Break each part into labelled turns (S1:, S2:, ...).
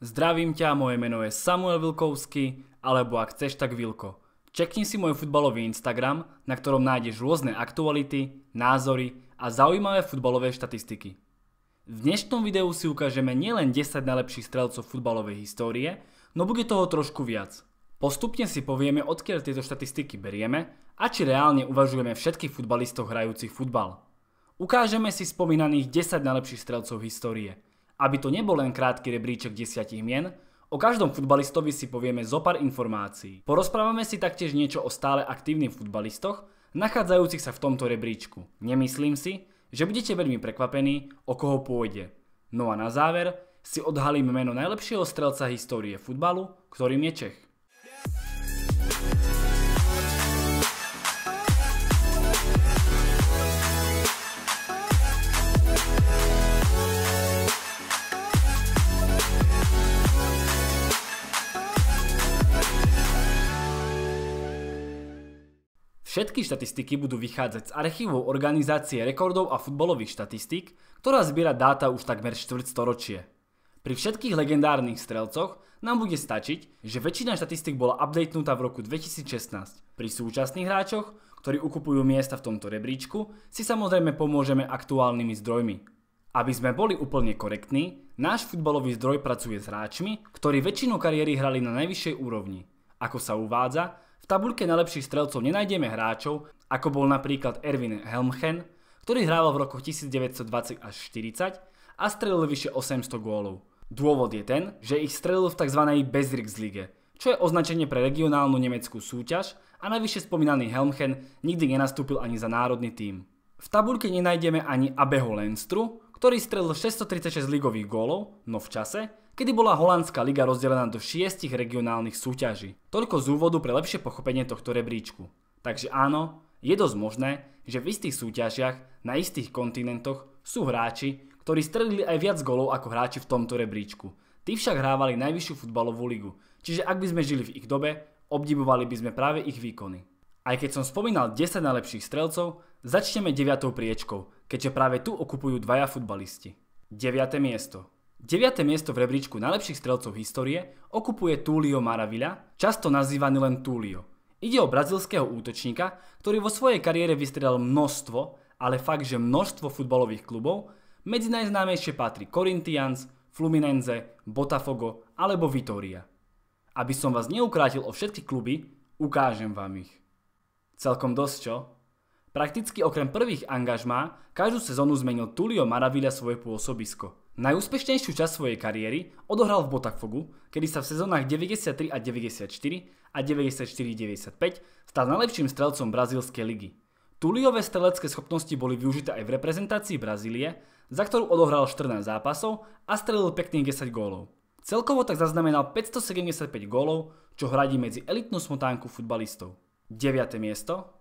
S1: Zdravím ťa, moje meno je Samuel Vilkovský, alebo ak chceš, tak Vilko. Čekni si môj futbalový Instagram, na ktorom nájdeš rôzne aktuality, názory a zaujímavé futbalové štatistiky. V dnešnom videu si ukážeme nielen 10 najlepších strelcov futbalovej histórie, no bude toho trošku viac. Postupne si povieme, odkiaľ tieto štatistiky berieme a či reálne uvažujeme všetkých futbalistov hrajúcich futbal. Ukážeme si spomínaných 10 najlepších strelcov histórie – aby to nebol len krátky rebríček desiatich mien, O každom futbalistovi si povieme zo pár informácií. Porozprávame si taktiež niečo o stále aktívnych futbalistoch, nachádzajúcich sa v tomto rebríčku. Nemyslím si, že budete veľmi prekvapení, o koho pôjde. No a na záver si odhalím meno najlepšieho strelca histórie futbalu, ktorým je Čech. Všetky štatistiky budú vychádzať z archívov Organizácie rekordov a futbolových štatistík, ktorá zbiera dáta už takmer štvrtstoročie. Pri všetkých legendárnych strelcoch nám bude stačiť, že väčšina štatistik bola updatenutá v roku 2016. Pri súčasných hráčoch, ktorí ukupujú miesta v tomto rebríčku, si samozrejme pomôžeme aktuálnymi zdrojmi. Aby sme boli úplne korektní, náš futbalový zdroj pracuje s hráčmi, ktorí väčšinu kariéry hrali na najvyššej úrovni. Ako sa uvádza, v tabulke najlepších strelcov nenájdeme hráčov, ako bol napríklad Erwin Helmchen, ktorý hrával v rokoch 1920 až 40 a strelil vyše 800 gólov. Dôvod je ten, že ich strelil v tzv. Bezriksligue, čo je označenie pre regionálnu nemeckú súťaž a najvyššie spomínaný Helmchen nikdy nenastúpil ani za národný tím. V tabuľke nenájdeme ani Abeho Lenstru, ktorý strelil 636 ligových gólov, no v čase, kedy bola holandská liga rozdelená do šiestich regionálnych súťaží. Toľko z úvodu pre lepšie pochopenie tohto rebríčku. Takže áno, je dosť možné, že v istých súťažiach na istých kontinentoch sú hráči, ktorí strelili aj viac golov ako hráči v tomto rebríčku. Tí však hrávali najvyššiu futbalovú ligu, čiže ak by sme žili v ich dobe, obdivovali by sme práve ich výkony. Aj keď som spomínal 10 najlepších strelcov, začneme 9. priečkou, keďže práve tu okupujú dvaja futbalisti. 9. miesto. 9. miesto v rebríčku najlepších strelcov histórie okupuje Tulio Maravilla, často nazývaný len Tulio. Ide o brazilského útočníka, ktorý vo svojej kariére vystrelal množstvo, ale fakt, že množstvo futbalových klubov, medzi najznámejšie patrí Corinthians, Fluminense, Botafogo alebo Vitoria. Aby som vás neukrátil o všetky kluby, ukážem vám ich. Celkom dosť, čo? Prakticky okrem prvých angažmá, každú sezónu zmenil Tulio Maravilla svoje pôsobisko. Najúspešnejšiu časť svojej kariéry odohral v Botafogu, kedy sa v sezónach 93 a 94 a 94-95 stal najlepším strelcom brazílskej ligy. Tuliové strelecké schopnosti boli využité aj v reprezentácii Brazílie, za ktorú odohral 14 zápasov a strelil pekných 10 gólov. Celkovo tak zaznamenal 575 gólov, čo hradí medzi elitnú smotánku futbalistov. 9. miesto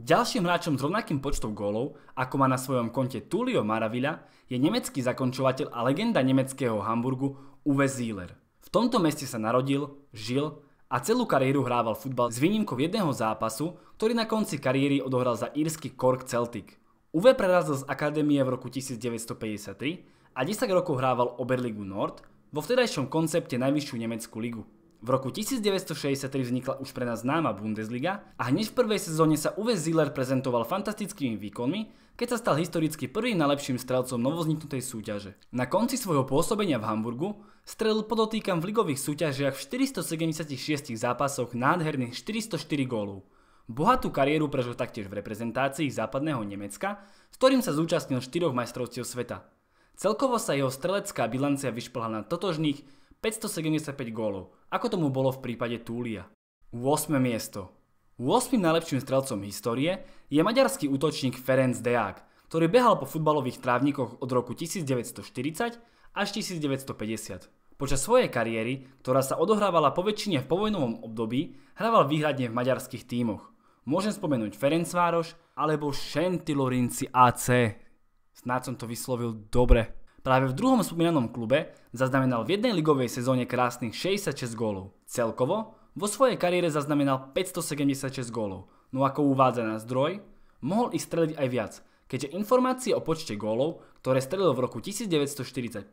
S1: Ďalším hráčom s rovnakým počtom gólov, ako má na svojom konte Tulio Maravilla, je nemecký zakončovateľ a legenda nemeckého Hamburgu Uwe Zieler. V tomto meste sa narodil, žil a celú kariéru hrával futbal s výnimkou jedného zápasu, ktorý na konci kariéry odohral za írsky Cork Celtic. Uwe prerazil z akadémie v roku 1953 a 10 rokov hrával Oberligu Nord vo vtedajšom koncepte najvyššiu nemeckú ligu. V roku 1963 vznikla už pre nás známa Bundesliga a hneď v prvej sezóne sa Uwe Ziller prezentoval fantastickými výkonmi, keď sa stal historicky prvým najlepším strelcom novozniknutej súťaže. Na konci svojho pôsobenia v Hamburgu strelil podotýkam v ligových súťažiach v 476 zápasoch nádherných 404 gólov. Bohatú kariéru prežil taktiež v reprezentácii západného Nemecka, s ktorým sa zúčastnil štyroch majstrovstiev sveta. Celkovo sa jeho strelecká bilancia vyšplhala na totožných 575 gólov, ako tomu bolo v prípade Túlia. 8. miesto 8. najlepším strelcom histórie je maďarský útočník Ferenc Deák, ktorý behal po futbalových trávnikoch od roku 1940 až 1950. Počas svojej kariéry, ktorá sa odohrávala po väčšine v povojnovom období, hrával výhradne v maďarských tímoch. Môžem spomenúť Vároš alebo Šentilorinci AC. Snáď som to vyslovil dobre. Práve v druhom spomínanom klube zaznamenal v jednej ligovej sezóne krásnych 66 gólov. Celkovo vo svojej kariére zaznamenal 576 gólov, no ako uvádza na zdroj, mohol ich streliť aj viac, keďže informácie o počte gólov, ktoré strelil v roku 1945,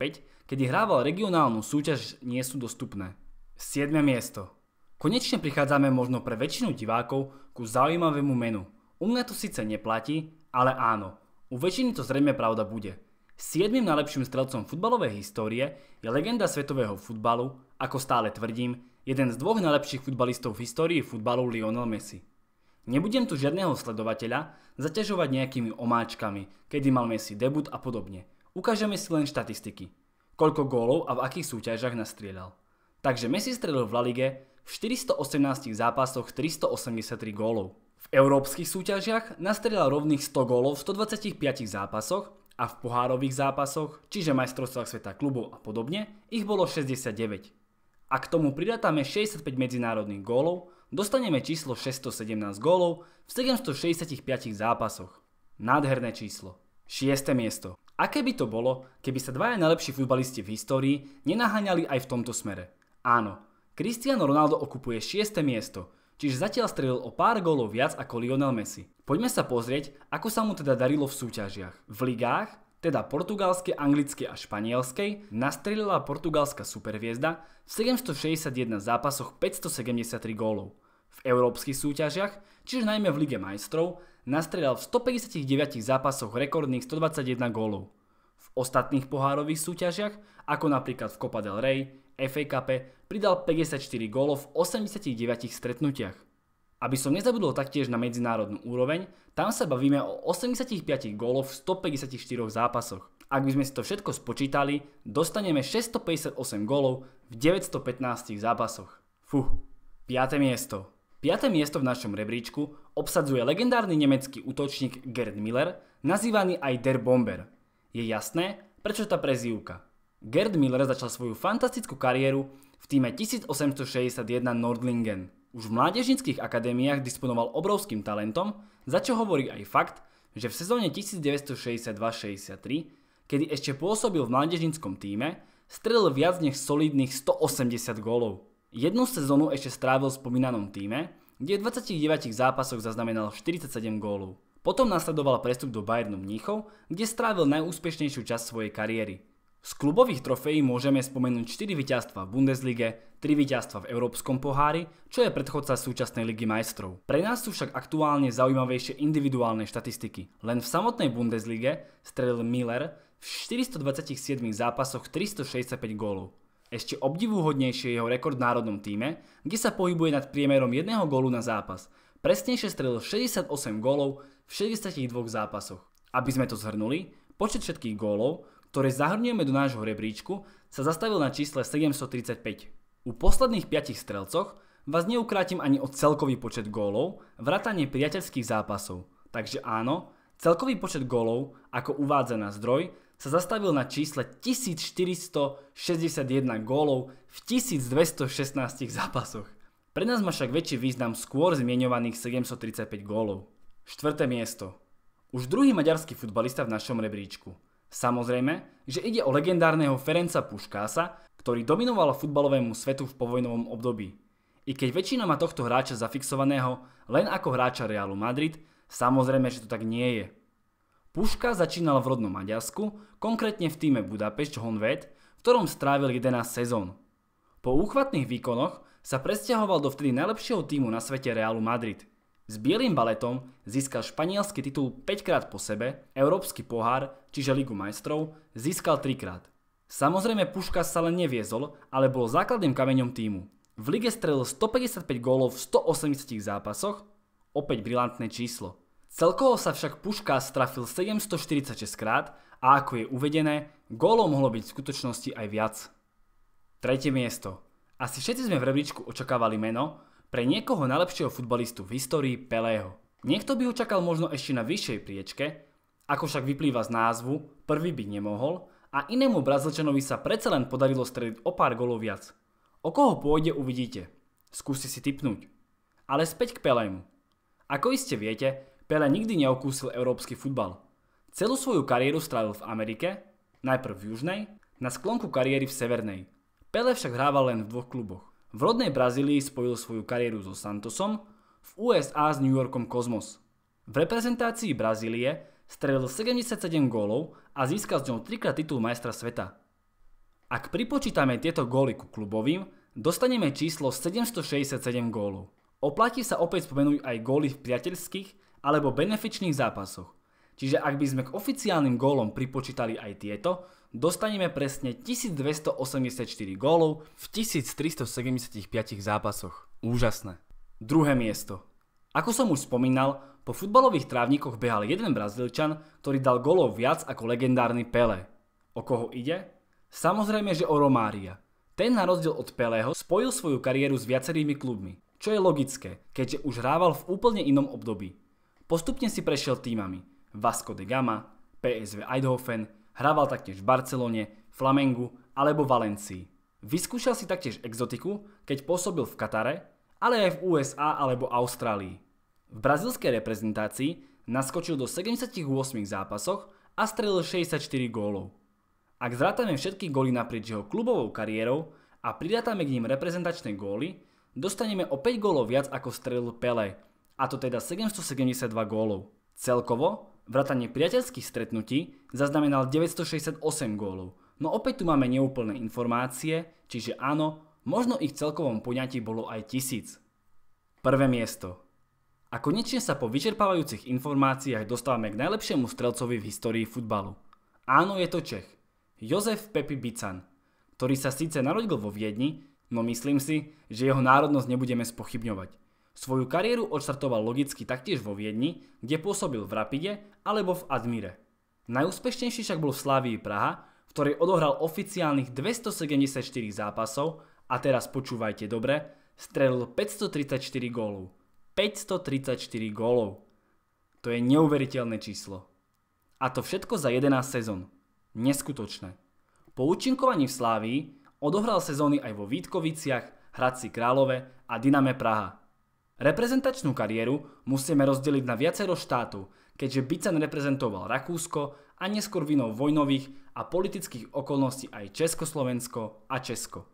S1: kedy hrával regionálnu súťaž, nie sú dostupné. 7. miesto Konečne prichádzame možno pre väčšinu divákov ku zaujímavému menu. U mňa to síce neplatí, ale áno, u väčšiny to zrejme pravda bude – Siedmým najlepším strelcom futbalovej histórie je legenda svetového futbalu, ako stále tvrdím, jeden z dvoch najlepších futbalistov v histórii futbalu Lionel Messi. Nebudem tu žiadneho sledovateľa zaťažovať nejakými omáčkami, kedy mal Messi debut a podobne. Ukážeme si len štatistiky. Koľko gólov a v akých súťažach nastrieľal. Takže Messi strelil v La Ligue v 418 zápasoch 383 gólov. V európskych súťažiach nastrieľal rovných 100 gólov v 125 zápasoch a v pohárových zápasoch, čiže majstrovstvách sveta klubov a podobne, ich bolo 69. A k tomu pridatáme 65 medzinárodných gólov, dostaneme číslo 617 gólov v 765 zápasoch. Nádherné číslo. 6. miesto. Aké by to bolo, keby sa dvaja najlepší futbalisti v histórii nenaháňali aj v tomto smere? Áno, Cristiano Ronaldo okupuje 6. miesto, čiže zatiaľ strelil o pár gólov viac ako Lionel Messi. Poďme sa pozrieť, ako sa mu teda darilo v súťažiach. V ligách, teda portugalskej, anglickej a španielskej, nastrelila portugalská superviezda v 761 zápasoch 573 gólov. V európskych súťažiach, čiže najmä v Lige majstrov, nastrelal v 159 zápasoch rekordných 121 gólov. V ostatných pohárových súťažiach, ako napríklad v Copa del Rey, FA Cup pridal 54 gólov v 89 stretnutiach. Aby som nezabudol taktiež na medzinárodnú úroveň, tam sa bavíme o 85 gólov v 154 zápasoch. Ak by sme si to všetko spočítali, dostaneme 658 gólov v 915 zápasoch. Fuh, 5. miesto. 5. miesto v našom rebríčku obsadzuje legendárny nemecký útočník Gerd Miller, nazývaný aj Der Bomber. Je jasné, prečo tá prezývka. Gerd Miller začal svoju fantastickú kariéru v týme 1861 Nordlingen. Už v mládežnických akadémiách disponoval obrovským talentom, za čo hovorí aj fakt, že v sezóne 1962-63, kedy ešte pôsobil v mládežnickom týme, strelil viac než solidných 180 gólov. Jednu sezónu ešte strávil v spomínanom týme, kde v 29 zápasoch zaznamenal 47 gólov. Potom nasledoval prestup do Bayernu Mníchov, kde strávil najúspešnejšiu časť svojej kariéry. Z klubových trofejí môžeme spomenúť 4 víťazstva v Bundeslige, 3 víťazstva v Európskom pohári, čo je predchodca súčasnej ligy majstrov. Pre nás sú však aktuálne zaujímavejšie individuálne štatistiky. Len v samotnej Bundeslige strelil Miller v 427 zápasoch 365 gólov. Ešte obdivuhodnejšie je jeho rekord v národnom týme, kde sa pohybuje nad priemerom jedného gólu na zápas. Presnejšie strelil 68 gólov v 62 zápasoch. Aby sme to zhrnuli, počet všetkých gólov ktoré zahrnieme do nášho rebríčku, sa zastavil na čísle 735. U posledných 5 strelcoch vás neukrátim ani o celkový počet gólov, vrátanie priateľských zápasov. Takže áno, celkový počet gólov, ako uvádza na zdroj, sa zastavil na čísle 1461 gólov v 1216 zápasoch. Pre nás má však väčší význam skôr zmienovaných 735 gólov. Štvrté miesto. Už druhý maďarský futbalista v našom rebríčku. Samozrejme, že ide o legendárneho Ferenca Puškása, ktorý dominoval futbalovému svetu v povojnovom období. I keď väčšina má tohto hráča zafixovaného len ako hráča Realu Madrid, samozrejme, že to tak nie je. Puška začínal v rodnom Maďarsku, konkrétne v týme Budapešť Honved, v ktorom strávil 11 sezón. Po úchvatných výkonoch sa presťahoval do vtedy najlepšieho týmu na svete Realu Madrid – s bielým baletom získal španielský titul 5 krát po sebe, európsky pohár, čiže Ligu majstrov, získal 3 krát. Samozrejme Puška sa len neviezol, ale bol základným kameňom týmu. V lige strelil 155 gólov v 180 zápasoch, opäť brilantné číslo. Celkovo sa však Puška strafil 746 krát a ako je uvedené, gólov mohlo byť v skutočnosti aj viac. Tretie miesto. Asi všetci sme v rebríčku očakávali meno, pre niekoho najlepšieho futbalistu v histórii Pelého. Niekto by ho čakal možno ešte na vyššej priečke, ako však vyplýva z názvu, prvý by nemohol a inému Brazilčanovi sa predsa len podarilo streliť o pár golov viac. O koho pôjde uvidíte. Skúste si typnúť. Ale späť k Pelému. Ako iste viete, Pele nikdy neokúsil európsky futbal. Celú svoju kariéru strávil v Amerike, najprv v južnej, na sklonku kariéry v severnej. Pele však hrával len v dvoch kluboch. V rodnej Brazílii spojil svoju kariéru so Santosom, v USA s New Yorkom Cosmos. V reprezentácii Brazílie strelil 77 gólov a získal s ňou trikrát titul majstra sveta. Ak pripočítame tieto góly ku klubovým, dostaneme číslo 767 gólov. Oplatí sa opäť spomenúť aj góly v priateľských alebo benefičných zápasoch, Čiže ak by sme k oficiálnym gólom pripočítali aj tieto, dostaneme presne 1284 gólov v 1375 zápasoch. Úžasné. Druhé miesto. Ako som už spomínal, po futbalových trávnikoch behal jeden Brazílčan, ktorý dal golov viac ako legendárny Pele. O koho ide? Samozrejme, že o Romária. Ten na rozdiel od Pelého spojil svoju kariéru s viacerými klubmi, čo je logické, keďže už hrával v úplne inom období. Postupne si prešiel týmami – Vasco de Gama, PSV Eindhoven, hrával taktiež v Barcelone, Flamengu alebo Valencii. Vyskúšal si taktiež exotiku, keď pôsobil v Katare, ale aj v USA alebo Austrálii. V brazilskej reprezentácii naskočil do 78 zápasoch a strelil 64 gólov. Ak zrátame všetky góly naprieč jeho klubovou kariérou a pridátame k ním reprezentačné góly, dostaneme o 5 gólov viac ako strelil Pele, a to teda 772 gólov. Celkovo Vratanie priateľských stretnutí zaznamenal 968 gólov, no opäť tu máme neúplné informácie, čiže áno, možno ich celkovom poňatí bolo aj tisíc. Prvé miesto. A konečne sa po vyčerpávajúcich informáciách dostávame k najlepšiemu strelcovi v histórii futbalu. Áno, je to Čech. Jozef Pepi Bican, ktorý sa síce narodil vo Viedni, no myslím si, že jeho národnosť nebudeme spochybňovať. Svoju kariéru odštartoval logicky taktiež vo Viedni, kde pôsobil v Rapide alebo v Admire. Najúspešnejší však bol v Slavii Praha, v ktorej odohral oficiálnych 274 zápasov a teraz počúvajte dobre, strelil 534 gólov. 534 gólov. To je neuveriteľné číslo. A to všetko za 11 sezón. Neskutočné. Po účinkovaní v Slávii odohral sezóny aj vo Vítkoviciach, Hradci Králové a Dyname Praha. Reprezentačnú kariéru musíme rozdeliť na viacero štátov, keďže Bicen reprezentoval Rakúsko a neskôr vinou vojnových a politických okolností aj Československo a Česko.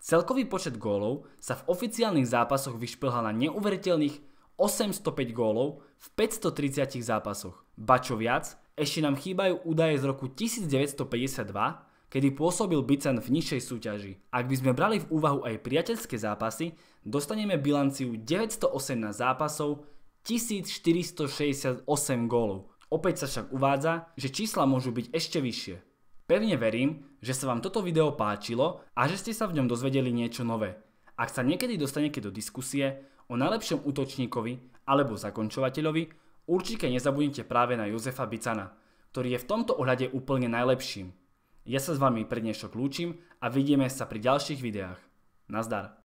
S1: Celkový počet gólov sa v oficiálnych zápasoch vyšplhal na neuveriteľných 805 gólov v 530 zápasoch. Bačo čo viac, ešte nám chýbajú údaje z roku 1952, kedy pôsobil Bican v nižšej súťaži. Ak by sme brali v úvahu aj priateľské zápasy, dostaneme bilanciu 918 zápasov, 1468 gólov. Opäť sa však uvádza, že čísla môžu byť ešte vyššie. Pevne verím, že sa vám toto video páčilo a že ste sa v ňom dozvedeli niečo nové. Ak sa niekedy dostanete do diskusie o najlepšom útočníkovi alebo zakončovateľovi, určite nezabudnite práve na Jozefa Bicana, ktorý je v tomto ohľade úplne najlepším. Ja sa s vami pre dnešok lúčim a vidíme sa pri ďalších videách. Nazdar!